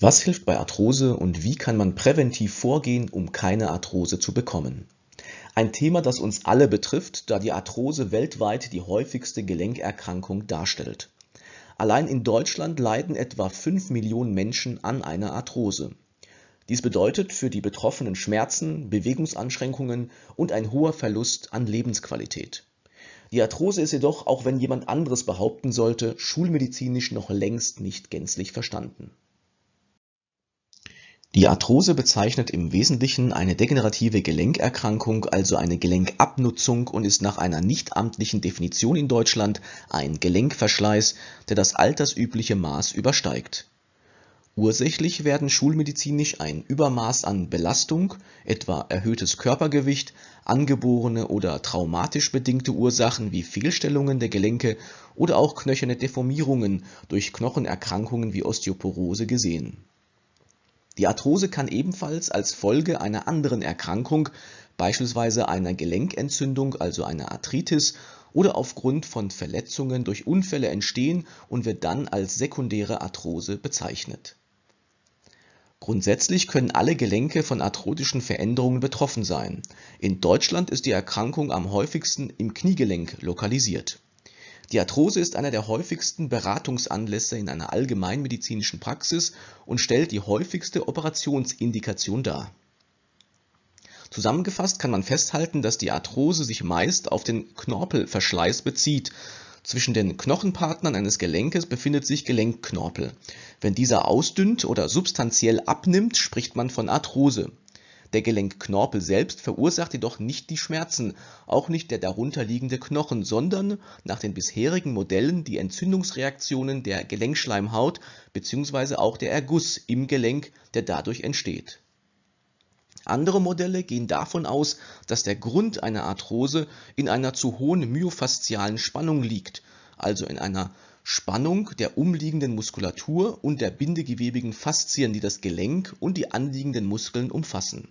Was hilft bei Arthrose und wie kann man präventiv vorgehen, um keine Arthrose zu bekommen? Ein Thema, das uns alle betrifft, da die Arthrose weltweit die häufigste Gelenkerkrankung darstellt. Allein in Deutschland leiden etwa 5 Millionen Menschen an einer Arthrose. Dies bedeutet für die Betroffenen Schmerzen, Bewegungsanschränkungen und ein hoher Verlust an Lebensqualität. Die Arthrose ist jedoch, auch wenn jemand anderes behaupten sollte, schulmedizinisch noch längst nicht gänzlich verstanden. Die Arthrose bezeichnet im Wesentlichen eine degenerative Gelenkerkrankung, also eine Gelenkabnutzung und ist nach einer nichtamtlichen Definition in Deutschland ein Gelenkverschleiß, der das altersübliche Maß übersteigt. Ursächlich werden schulmedizinisch ein Übermaß an Belastung, etwa erhöhtes Körpergewicht, angeborene oder traumatisch bedingte Ursachen wie Fehlstellungen der Gelenke oder auch knöcherne Deformierungen durch Knochenerkrankungen wie Osteoporose gesehen die Arthrose kann ebenfalls als Folge einer anderen Erkrankung, beispielsweise einer Gelenkentzündung, also einer Arthritis, oder aufgrund von Verletzungen durch Unfälle entstehen und wird dann als sekundäre Arthrose bezeichnet. Grundsätzlich können alle Gelenke von arthrotischen Veränderungen betroffen sein. In Deutschland ist die Erkrankung am häufigsten im Kniegelenk lokalisiert. Die Arthrose ist einer der häufigsten Beratungsanlässe in einer allgemeinmedizinischen Praxis und stellt die häufigste Operationsindikation dar. Zusammengefasst kann man festhalten, dass die Arthrose sich meist auf den Knorpelverschleiß bezieht. Zwischen den Knochenpartnern eines Gelenkes befindet sich Gelenkknorpel. Wenn dieser ausdünnt oder substanziell abnimmt, spricht man von Arthrose. Der Gelenkknorpel selbst verursacht jedoch nicht die Schmerzen, auch nicht der darunterliegende Knochen, sondern nach den bisherigen Modellen die Entzündungsreaktionen der Gelenkschleimhaut bzw. auch der Erguss im Gelenk, der dadurch entsteht. Andere Modelle gehen davon aus, dass der Grund einer Arthrose in einer zu hohen myofaszialen Spannung liegt, also in einer Spannung der umliegenden Muskulatur und der bindegewebigen Faszien, die das Gelenk und die anliegenden Muskeln umfassen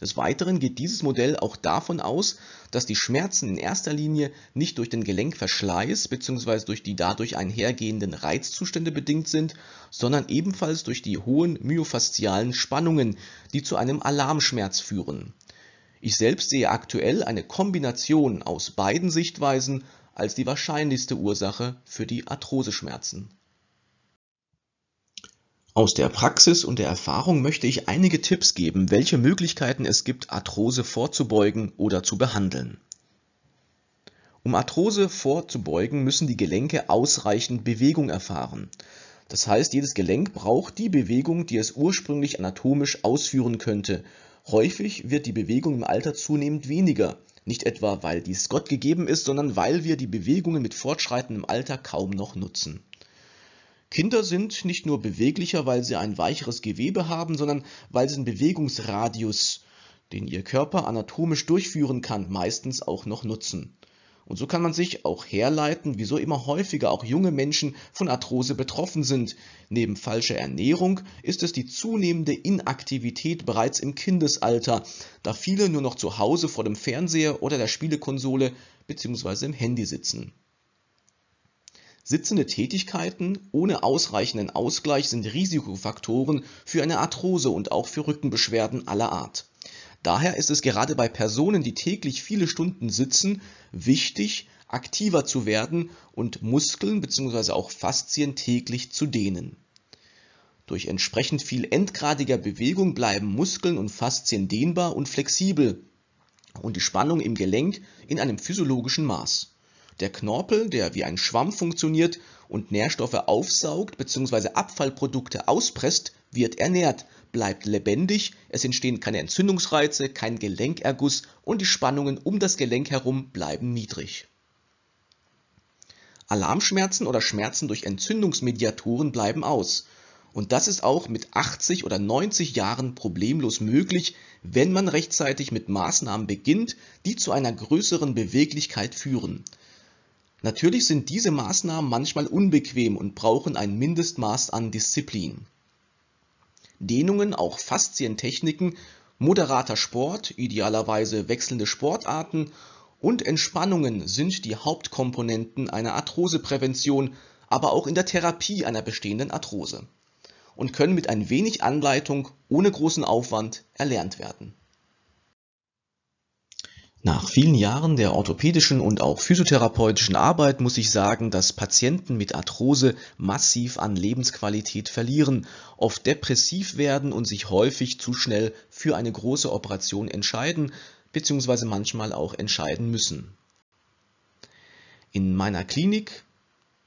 des Weiteren geht dieses Modell auch davon aus, dass die Schmerzen in erster Linie nicht durch den Gelenkverschleiß bzw. durch die dadurch einhergehenden Reizzustände bedingt sind, sondern ebenfalls durch die hohen myofaszialen Spannungen, die zu einem Alarmschmerz führen. Ich selbst sehe aktuell eine Kombination aus beiden Sichtweisen als die wahrscheinlichste Ursache für die Arthroseschmerzen. Aus der Praxis und der Erfahrung möchte ich einige Tipps geben, welche Möglichkeiten es gibt, Arthrose vorzubeugen oder zu behandeln. Um Arthrose vorzubeugen, müssen die Gelenke ausreichend Bewegung erfahren. Das heißt, jedes Gelenk braucht die Bewegung, die es ursprünglich anatomisch ausführen könnte. Häufig wird die Bewegung im Alter zunehmend weniger. Nicht etwa, weil dies Gott gegeben ist, sondern weil wir die Bewegungen mit fortschreitendem Alter kaum noch nutzen. Kinder sind nicht nur beweglicher, weil sie ein weicheres Gewebe haben, sondern weil sie einen Bewegungsradius, den ihr Körper anatomisch durchführen kann, meistens auch noch nutzen. Und so kann man sich auch herleiten, wieso immer häufiger auch junge Menschen von Arthrose betroffen sind. Neben falscher Ernährung ist es die zunehmende Inaktivität bereits im Kindesalter, da viele nur noch zu Hause vor dem Fernseher oder der Spielekonsole bzw. im Handy sitzen. Sitzende Tätigkeiten ohne ausreichenden Ausgleich sind Risikofaktoren für eine Arthrose und auch für Rückenbeschwerden aller Art. Daher ist es gerade bei Personen, die täglich viele Stunden sitzen, wichtig, aktiver zu werden und Muskeln bzw. auch Faszien täglich zu dehnen. Durch entsprechend viel endgradiger Bewegung bleiben Muskeln und Faszien dehnbar und flexibel und die Spannung im Gelenk in einem physiologischen Maß. Der Knorpel, der wie ein Schwamm funktioniert und Nährstoffe aufsaugt bzw. Abfallprodukte auspresst, wird ernährt, bleibt lebendig, es entstehen keine Entzündungsreize, kein Gelenkerguss und die Spannungen um das Gelenk herum bleiben niedrig. Alarmschmerzen oder Schmerzen durch Entzündungsmediatoren bleiben aus. Und das ist auch mit 80 oder 90 Jahren problemlos möglich, wenn man rechtzeitig mit Maßnahmen beginnt, die zu einer größeren Beweglichkeit führen. Natürlich sind diese Maßnahmen manchmal unbequem und brauchen ein Mindestmaß an Disziplin. Dehnungen, auch Faszientechniken, moderater Sport, idealerweise wechselnde Sportarten und Entspannungen sind die Hauptkomponenten einer Arthroseprävention, aber auch in der Therapie einer bestehenden Arthrose und können mit ein wenig Anleitung ohne großen Aufwand erlernt werden. Nach vielen Jahren der orthopädischen und auch physiotherapeutischen Arbeit muss ich sagen, dass Patienten mit Arthrose massiv an Lebensqualität verlieren, oft depressiv werden und sich häufig zu schnell für eine große Operation entscheiden bzw. manchmal auch entscheiden müssen. In meiner Klinik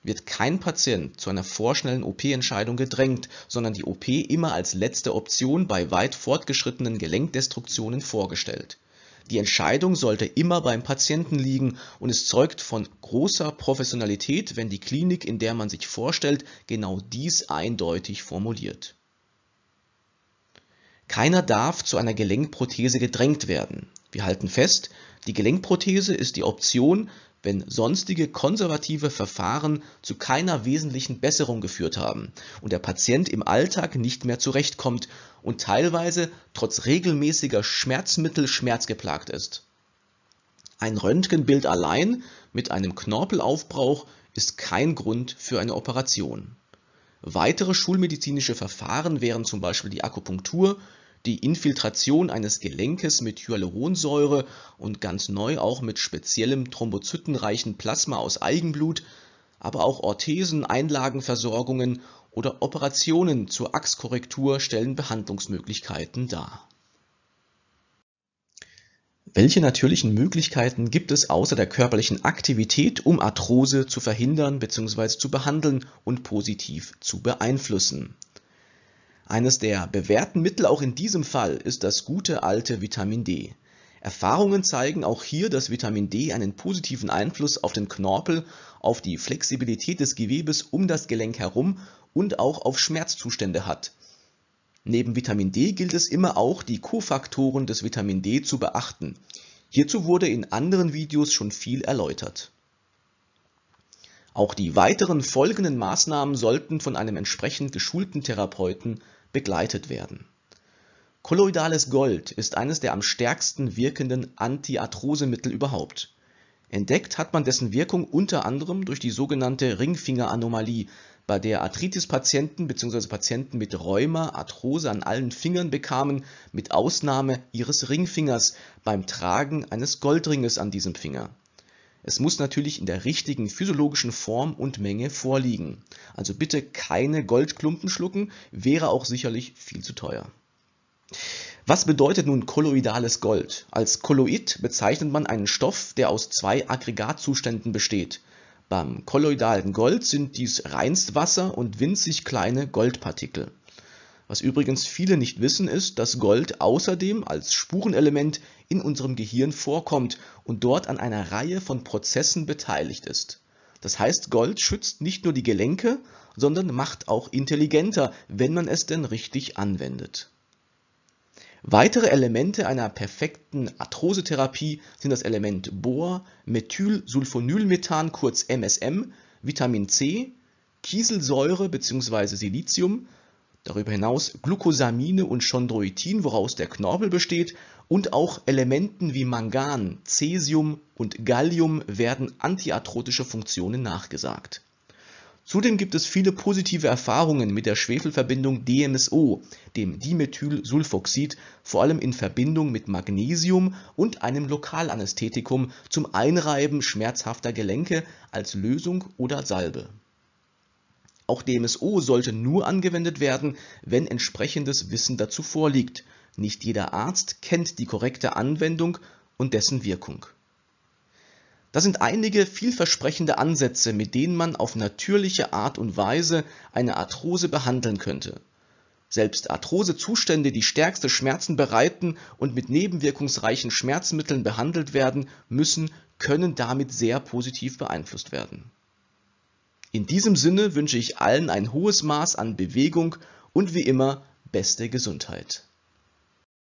wird kein Patient zu einer vorschnellen OP-Entscheidung gedrängt, sondern die OP immer als letzte Option bei weit fortgeschrittenen Gelenkdestruktionen vorgestellt. Die Entscheidung sollte immer beim Patienten liegen und es zeugt von großer Professionalität, wenn die Klinik, in der man sich vorstellt, genau dies eindeutig formuliert. Keiner darf zu einer Gelenkprothese gedrängt werden. Wir halten fest, die Gelenkprothese ist die Option, wenn sonstige konservative Verfahren zu keiner wesentlichen Besserung geführt haben und der Patient im Alltag nicht mehr zurechtkommt und teilweise trotz regelmäßiger Schmerzmittel schmerzgeplagt ist. Ein Röntgenbild allein mit einem Knorpelaufbrauch ist kein Grund für eine Operation. Weitere schulmedizinische Verfahren wären zum Beispiel die Akupunktur, die Infiltration eines Gelenkes mit Hyaluronsäure und ganz neu auch mit speziellem thrombozytenreichen Plasma aus Eigenblut, aber auch Orthesen, Einlagenversorgungen oder Operationen zur Achskorrektur stellen Behandlungsmöglichkeiten dar. Welche natürlichen Möglichkeiten gibt es außer der körperlichen Aktivität, um Arthrose zu verhindern bzw. zu behandeln und positiv zu beeinflussen? Eines der bewährten Mittel auch in diesem Fall ist das gute alte Vitamin D. Erfahrungen zeigen auch hier, dass Vitamin D einen positiven Einfluss auf den Knorpel, auf die Flexibilität des Gewebes um das Gelenk herum und auch auf Schmerzzustände hat. Neben Vitamin D gilt es immer auch, die Kofaktoren des Vitamin D zu beachten. Hierzu wurde in anderen Videos schon viel erläutert. Auch die weiteren folgenden Maßnahmen sollten von einem entsprechend geschulten Therapeuten begleitet werden. Kolloidales Gold ist eines der am stärksten wirkenden Antiarthrosemittel überhaupt. Entdeckt hat man dessen Wirkung unter anderem durch die sogenannte Ringfingeranomalie, bei der Arthritis-Patienten bzw. Patienten mit Rheuma Arthrose an allen Fingern bekamen, mit Ausnahme ihres Ringfingers beim Tragen eines Goldringes an diesem Finger es muss natürlich in der richtigen physiologischen Form und Menge vorliegen. Also bitte keine Goldklumpen schlucken, wäre auch sicherlich viel zu teuer. Was bedeutet nun kolloidales Gold? Als Kolloid bezeichnet man einen Stoff, der aus zwei Aggregatzuständen besteht. Beim kolloidalen Gold sind dies reinst Wasser und winzig kleine Goldpartikel. Was übrigens viele nicht wissen ist, dass Gold außerdem als Spurenelement in unserem Gehirn vorkommt und dort an einer Reihe von Prozessen beteiligt ist. Das heißt, Gold schützt nicht nur die Gelenke, sondern macht auch intelligenter, wenn man es denn richtig anwendet. Weitere Elemente einer perfekten Arthrosetherapie sind das Element Bor, Methylsulfonylmethan kurz MSM, Vitamin C, Kieselsäure bzw. Silizium darüber hinaus Glucosamine und Chondroitin, woraus der Knorpel besteht, und auch Elementen wie Mangan, Cäsium und Gallium werden antiatrotische Funktionen nachgesagt. Zudem gibt es viele positive Erfahrungen mit der Schwefelverbindung DMSO, dem Dimethylsulfoxid, vor allem in Verbindung mit Magnesium und einem Lokalanästhetikum zum Einreiben schmerzhafter Gelenke als Lösung oder Salbe auch DMSO sollte nur angewendet werden, wenn entsprechendes Wissen dazu vorliegt. Nicht jeder Arzt kennt die korrekte Anwendung und dessen Wirkung. Das sind einige vielversprechende Ansätze, mit denen man auf natürliche Art und Weise eine Arthrose behandeln könnte. Selbst Arthrosezustände, die stärkste Schmerzen bereiten und mit nebenwirkungsreichen Schmerzmitteln behandelt werden müssen, können damit sehr positiv beeinflusst werden. In diesem Sinne wünsche ich allen ein hohes Maß an Bewegung und wie immer beste Gesundheit.